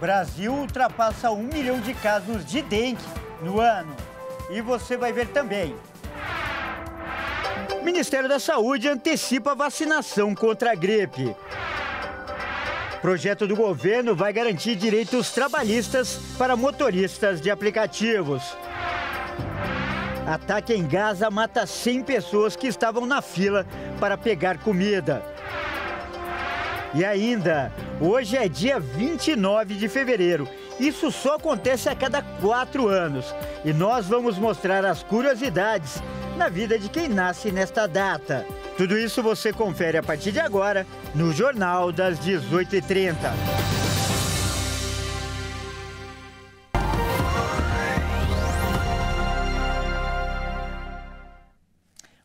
Brasil ultrapassa um milhão de casos de dengue no ano. E você vai ver também. Ministério da Saúde antecipa a vacinação contra a gripe. Projeto do governo vai garantir direitos trabalhistas para motoristas de aplicativos. Ataque em Gaza mata 100 pessoas que estavam na fila para pegar comida. E ainda, hoje é dia 29 de fevereiro. Isso só acontece a cada quatro anos. E nós vamos mostrar as curiosidades na vida de quem nasce nesta data. Tudo isso você confere a partir de agora no Jornal das 18h30.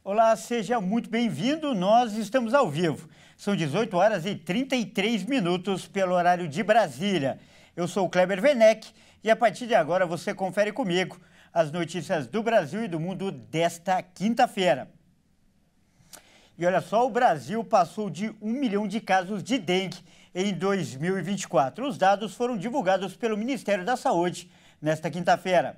Olá, seja muito bem-vindo. Nós estamos ao vivo. São 18 horas e 33 minutos pelo horário de Brasília. Eu sou o Kleber Venec e a partir de agora você confere comigo as notícias do Brasil e do mundo desta quinta-feira. E olha só, o Brasil passou de um milhão de casos de dengue em 2024. Os dados foram divulgados pelo Ministério da Saúde nesta quinta-feira.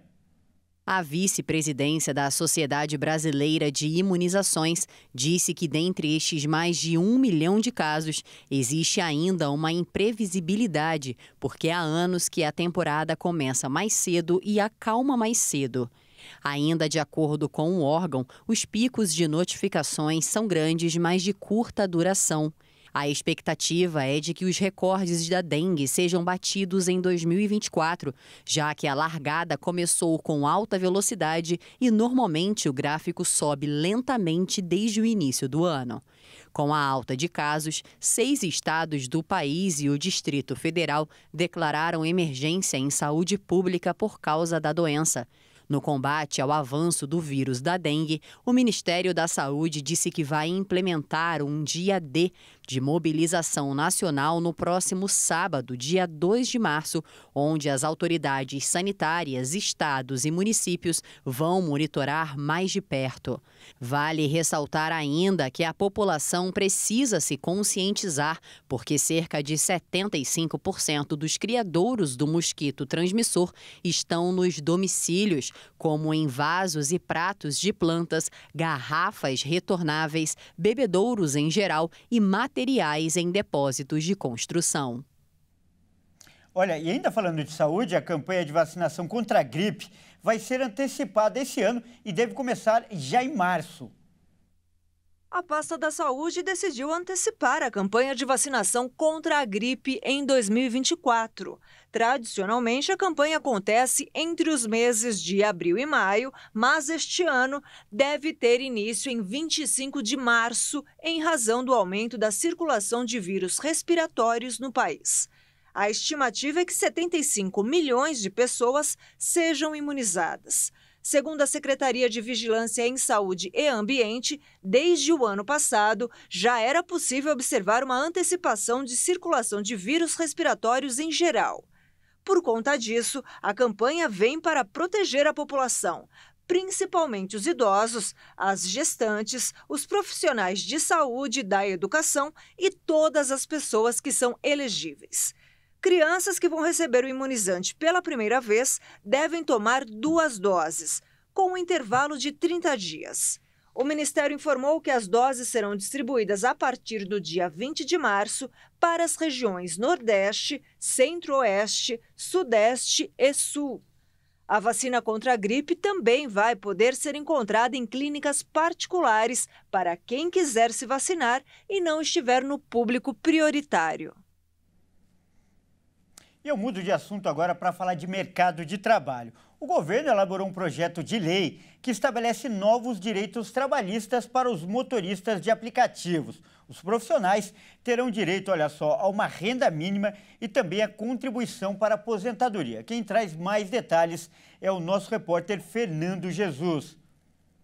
A vice-presidência da Sociedade Brasileira de Imunizações disse que, dentre estes mais de um milhão de casos, existe ainda uma imprevisibilidade, porque há anos que a temporada começa mais cedo e acalma mais cedo. Ainda de acordo com o órgão, os picos de notificações são grandes, mas de curta duração. A expectativa é de que os recordes da dengue sejam batidos em 2024, já que a largada começou com alta velocidade e normalmente o gráfico sobe lentamente desde o início do ano. Com a alta de casos, seis estados do país e o Distrito Federal declararam emergência em saúde pública por causa da doença. No combate ao avanço do vírus da dengue, o Ministério da Saúde disse que vai implementar um dia D de mobilização nacional no próximo sábado, dia 2 de março, onde as autoridades sanitárias, estados e municípios vão monitorar mais de perto. Vale ressaltar ainda que a população precisa se conscientizar, porque cerca de 75% dos criadouros do mosquito transmissor estão nos domicílios, como em vasos e pratos de plantas, garrafas retornáveis, bebedouros em geral e materiais materiais em depósitos de construção. Olha, e ainda falando de saúde, a campanha de vacinação contra a gripe vai ser antecipada esse ano e deve começar já em março. A pasta da saúde decidiu antecipar a campanha de vacinação contra a gripe em 2024. Tradicionalmente, a campanha acontece entre os meses de abril e maio, mas este ano deve ter início em 25 de março, em razão do aumento da circulação de vírus respiratórios no país. A estimativa é que 75 milhões de pessoas sejam imunizadas. Segundo a Secretaria de Vigilância em Saúde e Ambiente, desde o ano passado já era possível observar uma antecipação de circulação de vírus respiratórios em geral. Por conta disso, a campanha vem para proteger a população, principalmente os idosos, as gestantes, os profissionais de saúde, da educação e todas as pessoas que são elegíveis. Crianças que vão receber o imunizante pela primeira vez devem tomar duas doses, com um intervalo de 30 dias. O Ministério informou que as doses serão distribuídas a partir do dia 20 de março para as regiões Nordeste, Centro-Oeste, Sudeste e Sul. A vacina contra a gripe também vai poder ser encontrada em clínicas particulares para quem quiser se vacinar e não estiver no público prioritário. E eu mudo de assunto agora para falar de mercado de trabalho. O governo elaborou um projeto de lei que estabelece novos direitos trabalhistas para os motoristas de aplicativos. Os profissionais terão direito, olha só, a uma renda mínima e também a contribuição para a aposentadoria. Quem traz mais detalhes é o nosso repórter Fernando Jesus.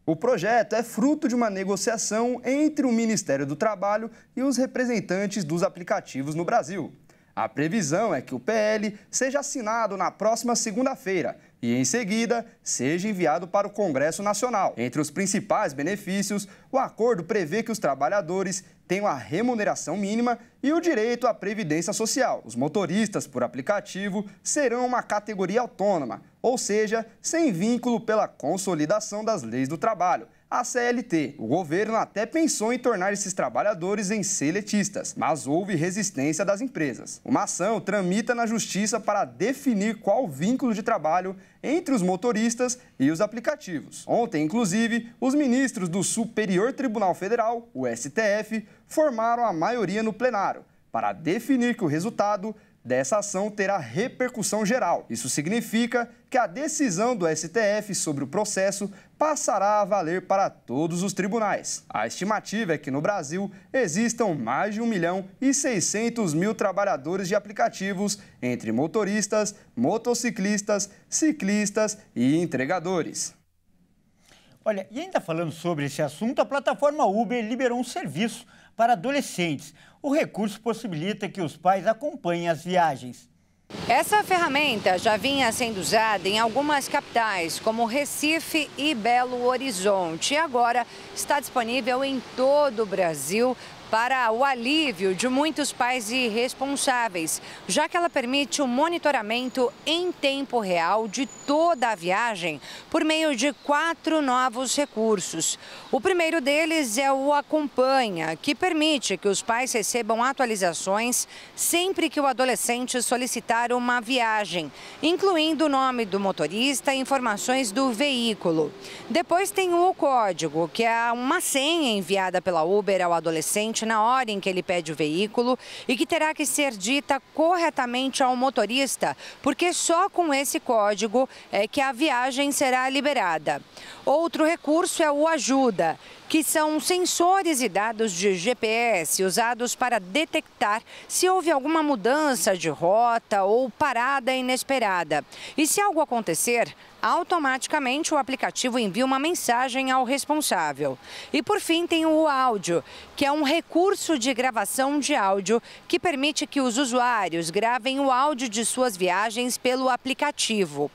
O projeto é fruto de uma negociação entre o Ministério do Trabalho e os representantes dos aplicativos no Brasil. A previsão é que o PL seja assinado na próxima segunda-feira e, em seguida, seja enviado para o Congresso Nacional. Entre os principais benefícios, o acordo prevê que os trabalhadores tenham a remuneração mínima e o direito à previdência social. Os motoristas por aplicativo serão uma categoria autônoma, ou seja, sem vínculo pela consolidação das leis do trabalho a CLT. O governo até pensou em tornar esses trabalhadores em seletistas, mas houve resistência das empresas. Uma ação tramita na justiça para definir qual vínculo de trabalho entre os motoristas e os aplicativos. Ontem, inclusive, os ministros do Superior Tribunal Federal, o STF, formaram a maioria no plenário para definir que o resultado dessa ação terá repercussão geral. Isso significa que a decisão do STF sobre o processo passará a valer para todos os tribunais. A estimativa é que no Brasil existam mais de 1 milhão e 600 mil trabalhadores de aplicativos, entre motoristas, motociclistas, ciclistas e entregadores. Olha, e ainda falando sobre esse assunto, a plataforma Uber liberou um serviço para adolescentes. O recurso possibilita que os pais acompanhem as viagens. Essa ferramenta já vinha sendo usada em algumas capitais, como Recife e Belo Horizonte, e agora está disponível em todo o Brasil para o alívio de muitos pais e responsáveis, já que ela permite o monitoramento em tempo real de toda a viagem por meio de quatro novos recursos. O primeiro deles é o Acompanha, que permite que os pais recebam atualizações sempre que o adolescente solicitar uma viagem, incluindo o nome do motorista e informações do veículo. Depois tem o código, que é uma senha enviada pela Uber ao adolescente exatamente na hora em que ele pede o veículo e que terá que ser dita corretamente ao motorista, porque só com esse código é que a viagem será liberada. Outro recurso é o ajuda, que são sensores e dados de GPS usados para detectar se houve alguma mudança de rota ou parada inesperada. E se algo acontecer, automaticamente o aplicativo envia uma mensagem ao responsável. E por fim tem o áudio, que é um recurso de gravação de áudio que permite que os usuários gravem o áudio de suas viagens pelo aplicativo.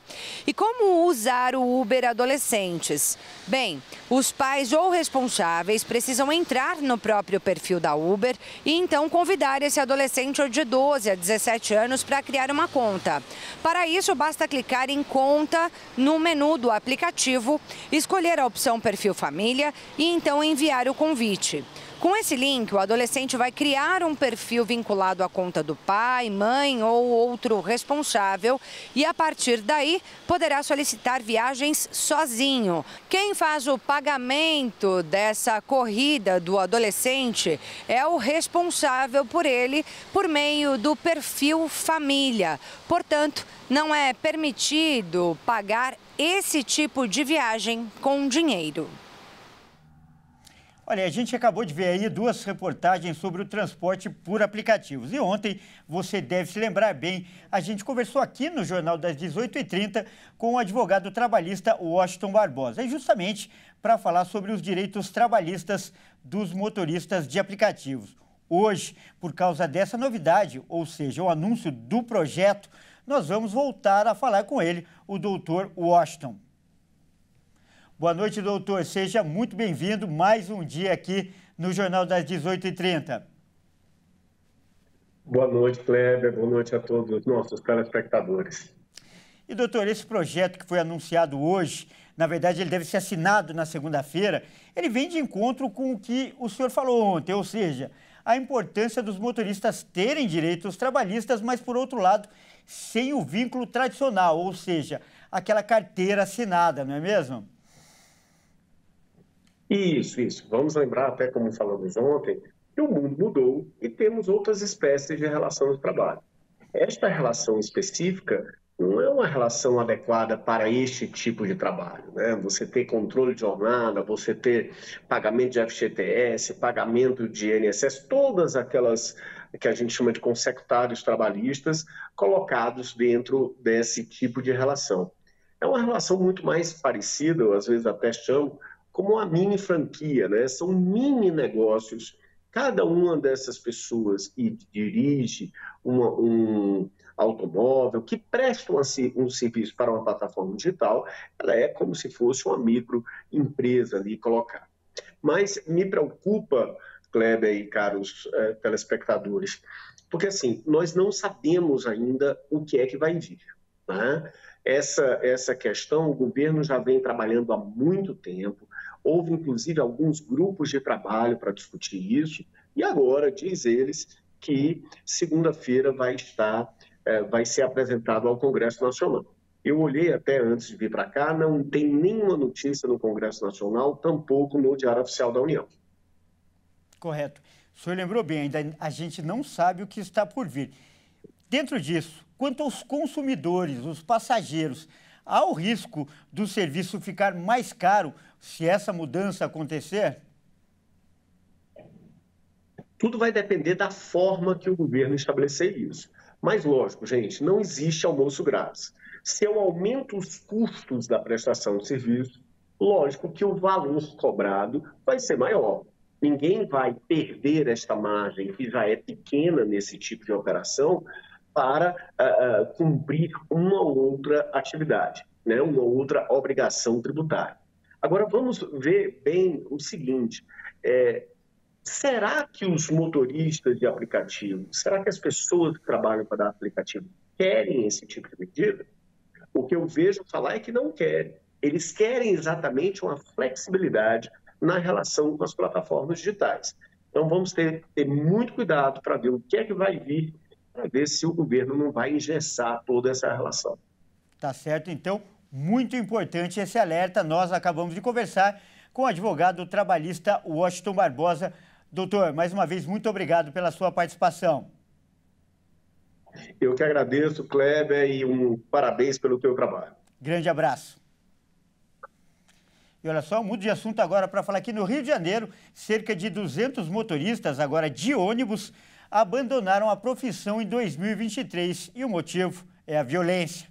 E como usar o Uber adolescentes? Bem, os pais ou responsáveis precisam entrar no próprio perfil da Uber e então convidar esse adolescente de 12 a 17 anos para criar uma conta. Para isso, basta clicar em conta no menu do aplicativo, escolher a opção Perfil Família e então enviar o convite. Com esse link, o adolescente vai criar um perfil vinculado à conta do pai, mãe ou outro responsável e, a partir daí, poderá solicitar viagens sozinho. Quem faz o pagamento dessa corrida do adolescente é o responsável por ele por meio do perfil família. Portanto, não é permitido pagar esse tipo de viagem com dinheiro. Olha, a gente acabou de ver aí duas reportagens sobre o transporte por aplicativos. E ontem, você deve se lembrar bem, a gente conversou aqui no Jornal das 18h30 com o advogado trabalhista Washington Barbosa. É justamente para falar sobre os direitos trabalhistas dos motoristas de aplicativos. Hoje, por causa dessa novidade, ou seja, o anúncio do projeto, nós vamos voltar a falar com ele, o doutor Washington. Boa noite, doutor. Seja muito bem-vindo mais um dia aqui no Jornal das 18h30. Boa noite, Kleber. Boa noite a todos os nossos telespectadores. E, doutor, esse projeto que foi anunciado hoje, na verdade, ele deve ser assinado na segunda-feira, ele vem de encontro com o que o senhor falou ontem, ou seja, a importância dos motoristas terem direitos trabalhistas, mas, por outro lado, sem o vínculo tradicional, ou seja, aquela carteira assinada, não é mesmo? Isso, isso. Vamos lembrar, até como falamos ontem, que o mundo mudou e temos outras espécies de relação de trabalho. Esta relação específica não é uma relação adequada para este tipo de trabalho. Né? Você ter controle de jornada, você ter pagamento de FGTS, pagamento de INSS, todas aquelas que a gente chama de consecutários trabalhistas colocados dentro desse tipo de relação. É uma relação muito mais parecida, eu às vezes até chamo, como uma mini franquia, né? São mini negócios. Cada uma dessas pessoas que dirige uma, um automóvel, que presta um, serviço para uma plataforma digital, ela é como se fosse uma microempresa ali colocar. Mas me preocupa, Kleber e caros eh, telespectadores, porque assim, nós não sabemos ainda o que é que vai vir. Né? Essa, essa questão o governo já vem trabalhando há muito tempo, Houve, inclusive, alguns grupos de trabalho para discutir isso, e agora, diz eles, que segunda-feira vai estar, é, vai ser apresentado ao Congresso Nacional. Eu olhei até antes de vir para cá, não tem nenhuma notícia no Congresso Nacional, tampouco no Diário Oficial da União. Correto. O senhor lembrou bem, ainda a gente não sabe o que está por vir. Dentro disso, quanto aos consumidores, os passageiros, há o risco do serviço ficar mais caro se essa mudança acontecer? Tudo vai depender da forma que o governo estabelecer isso. Mas, lógico, gente, não existe almoço grátis. Se eu aumento os custos da prestação de serviço, lógico que o valor cobrado vai ser maior. Ninguém vai perder esta margem, que já é pequena nesse tipo de operação, para uh, cumprir uma outra atividade, né? uma outra obrigação tributária. Agora vamos ver bem o seguinte: é, será que os motoristas de aplicativo, será que as pessoas que trabalham para dar aplicativo querem esse tipo de medida? O que eu vejo falar é que não querem. Eles querem exatamente uma flexibilidade na relação com as plataformas digitais. Então vamos ter, ter muito cuidado para ver o que é que vai vir, para ver se o governo não vai engessar toda essa relação. Tá certo, então muito importante esse alerta. Nós acabamos de conversar com o advogado trabalhista Washington Barbosa. Doutor, mais uma vez, muito obrigado pela sua participação. Eu que agradeço, Kleber, e um parabéns pelo teu trabalho. Grande abraço. E olha só, mudo de assunto agora para falar que no Rio de Janeiro, cerca de 200 motoristas, agora de ônibus, abandonaram a profissão em 2023 e o motivo é a violência.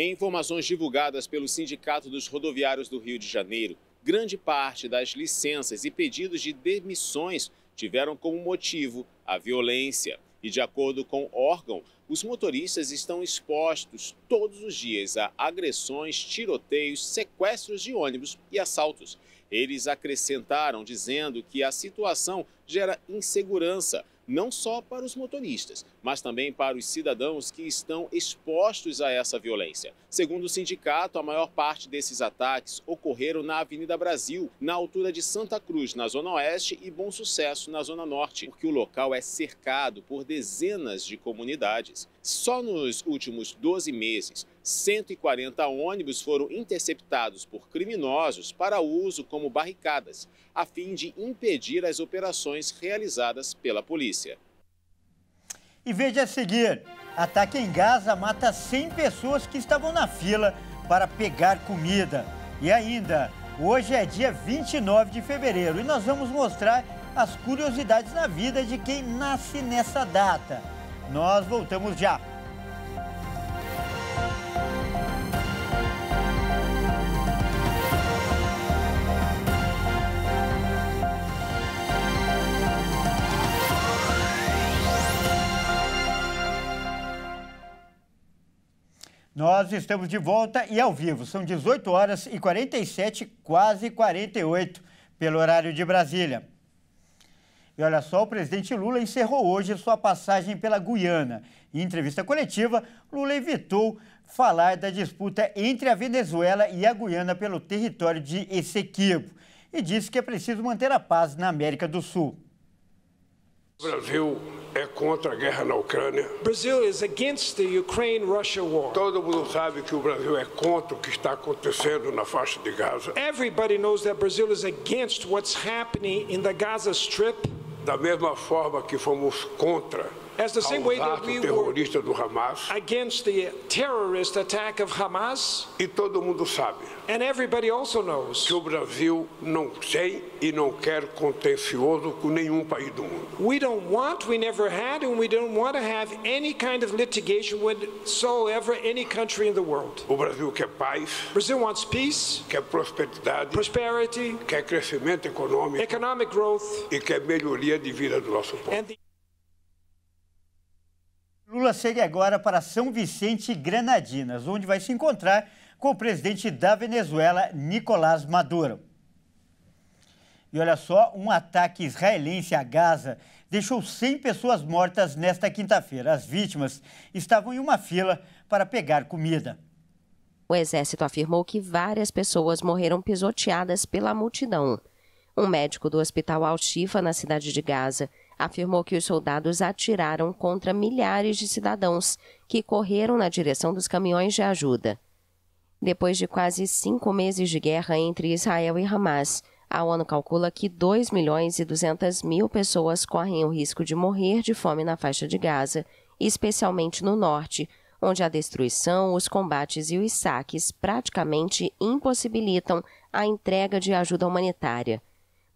Em informações divulgadas pelo Sindicato dos Rodoviários do Rio de Janeiro, grande parte das licenças e pedidos de demissões tiveram como motivo a violência. E de acordo com o órgão, os motoristas estão expostos todos os dias a agressões, tiroteios, sequestros de ônibus e assaltos. Eles acrescentaram dizendo que a situação gera insegurança não só para os motoristas, mas também para os cidadãos que estão expostos a essa violência. Segundo o sindicato, a maior parte desses ataques ocorreram na Avenida Brasil, na altura de Santa Cruz, na Zona Oeste, e Bom Sucesso, na Zona Norte, porque o local é cercado por dezenas de comunidades. Só nos últimos 12 meses, 140 ônibus foram interceptados por criminosos para uso como barricadas, a fim de impedir as operações realizadas pela polícia. E veja a seguir: ataque em Gaza mata 100 pessoas que estavam na fila para pegar comida. E ainda, hoje é dia 29 de fevereiro e nós vamos mostrar as curiosidades na vida de quem nasce nessa data. Nós voltamos já. Nós estamos de volta e ao vivo. São 18 horas e 47, quase 48, pelo horário de Brasília. E olha só, o presidente Lula encerrou hoje sua passagem pela Guiana. Em entrevista coletiva, Lula evitou falar da disputa entre a Venezuela e a Guiana pelo território de Essequibo e disse que é preciso manter a paz na América do Sul. O Brasil é contra a guerra na Ucrânia. Brazil is against the Ukraine-Russia war. Todo mundo sabe que o Brasil é contra o que está acontecendo na faixa de Gaza. Everybody knows that Brazil is against what's happening in the Gaza Strip. Da mesma forma que fomos contra as the same way that we were against the terrorist attack of Hamas. E todo mundo sabe. And everybody also knows. Que o Brasil não tem e não quer contencioso com nenhum país do mundo. We don't want, we never had, and we don't want to have any kind of litigation with so ever any country in the world. O Brasil quer paz. Brazil wants peace. Quer prosperidade. Prosperity. Quer crescimento econômico. Economic growth. E quer melhoria de vida do nosso povo. Lula segue agora para São Vicente e Granadinas, onde vai se encontrar com o presidente da Venezuela, Nicolás Maduro. E olha só, um ataque israelense a Gaza deixou 100 pessoas mortas nesta quinta-feira. As vítimas estavam em uma fila para pegar comida. O exército afirmou que várias pessoas morreram pisoteadas pela multidão. Um médico do hospital Al-Shifa, na cidade de Gaza, afirmou que os soldados atiraram contra milhares de cidadãos que correram na direção dos caminhões de ajuda. Depois de quase cinco meses de guerra entre Israel e Hamas, a ONU calcula que 2 milhões e 200 mil pessoas correm o risco de morrer de fome na faixa de Gaza, especialmente no norte, onde a destruição, os combates e os saques praticamente impossibilitam a entrega de ajuda humanitária.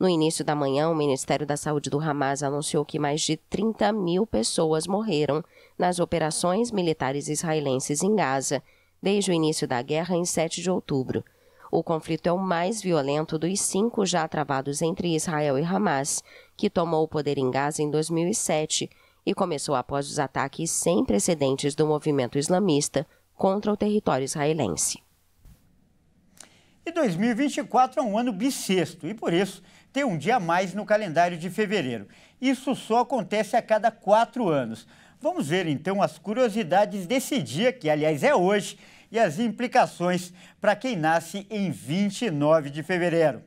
No início da manhã, o Ministério da Saúde do Hamas anunciou que mais de 30 mil pessoas morreram nas operações militares israelenses em Gaza desde o início da guerra em 7 de outubro. O conflito é o mais violento dos cinco já travados entre Israel e Hamas, que tomou o poder em Gaza em 2007 e começou após os ataques sem precedentes do movimento islamista contra o território israelense. E 2024 é um ano bissexto e, por isso, ter um dia a mais no calendário de fevereiro. Isso só acontece a cada quatro anos. Vamos ver então as curiosidades desse dia, que aliás é hoje, e as implicações para quem nasce em 29 de fevereiro.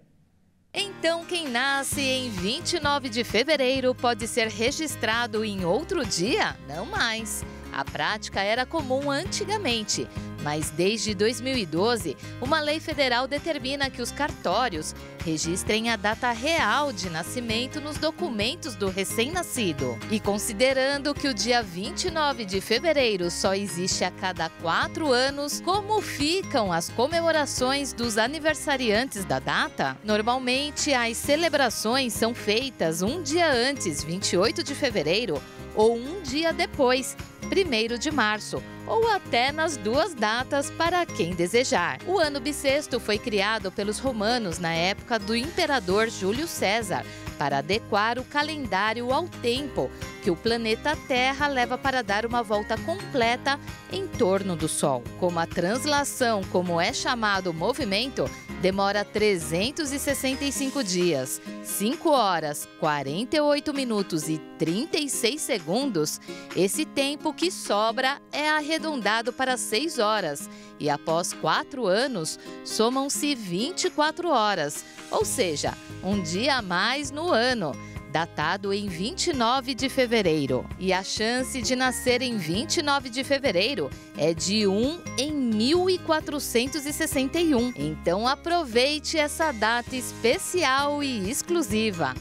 Então, quem nasce em 29 de fevereiro pode ser registrado em outro dia? Não mais. A prática era comum antigamente, mas desde 2012, uma lei federal determina que os cartórios registrem a data real de nascimento nos documentos do recém-nascido. E considerando que o dia 29 de fevereiro só existe a cada quatro anos, como ficam as comemorações dos aniversariantes da data? Normalmente, as celebrações são feitas um dia antes, 28 de fevereiro, ou um dia depois, 1 de março, ou até nas duas datas para quem desejar. O ano bissexto foi criado pelos romanos na época do imperador Júlio César para adequar o calendário ao tempo que o planeta Terra leva para dar uma volta completa em torno do Sol. Como a translação, como é chamado o movimento, demora 365 dias, 5 horas, 48 minutos e 36 segundos, esse tempo que sobra é arredondado para 6 horas e após 4 anos somam-se 24 horas, ou seja, um dia a mais no ano datado em 29 de fevereiro. E a chance de nascer em 29 de fevereiro é de 1 em 1461. Então aproveite essa data especial e exclusiva.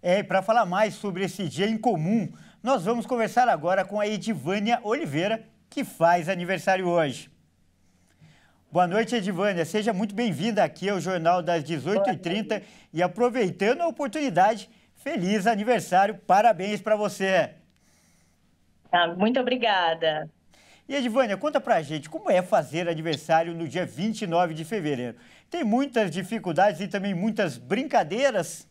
É, para falar mais sobre esse dia em comum, nós vamos conversar agora com a Edivânia Oliveira, que faz aniversário hoje. Boa noite, Edivânia. Seja muito bem-vinda aqui ao Jornal das 18h30. E aproveitando a oportunidade, feliz aniversário. Parabéns para você. Ah, muito obrigada. E Edivânia, conta para a gente como é fazer aniversário no dia 29 de fevereiro. Tem muitas dificuldades e também muitas brincadeiras?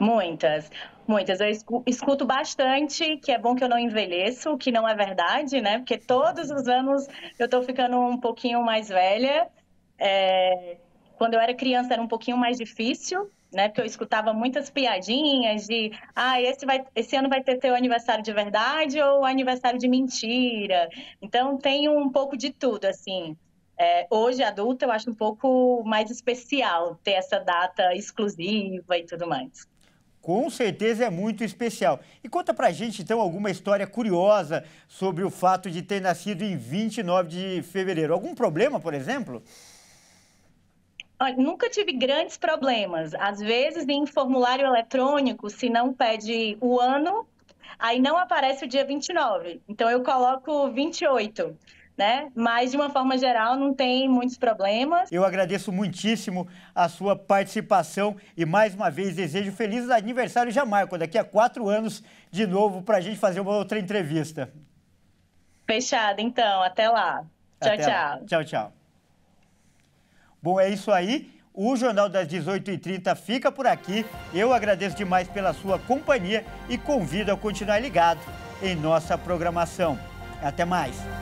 Muitas, muitas. Eu escuto bastante que é bom que eu não envelheço, que não é verdade, né? Porque todos os anos eu estou ficando um pouquinho mais velha. É... Quando eu era criança era um pouquinho mais difícil, né? Porque eu escutava muitas piadinhas de, ah, esse, vai, esse ano vai ter teu aniversário de verdade ou aniversário de mentira. Então tem um pouco de tudo, assim. É, hoje, adulta, eu acho um pouco mais especial ter essa data exclusiva e tudo mais. Com certeza é muito especial. E conta pra gente, então, alguma história curiosa sobre o fato de ter nascido em 29 de fevereiro. Algum problema, por exemplo? nunca tive grandes problemas. Às vezes, em formulário eletrônico, se não pede o ano, aí não aparece o dia 29. Então, eu coloco 28 né? Mas de uma forma geral não tem muitos problemas. Eu agradeço muitíssimo a sua participação e mais uma vez desejo feliz aniversário já Marco, daqui a quatro anos de novo para a gente fazer uma outra entrevista. Fechada então, até lá. Tchau, até tchau. Lá. Tchau, tchau. Bom, é isso aí. O Jornal das 18h30 fica por aqui. Eu agradeço demais pela sua companhia e convido a continuar ligado em nossa programação. Até mais!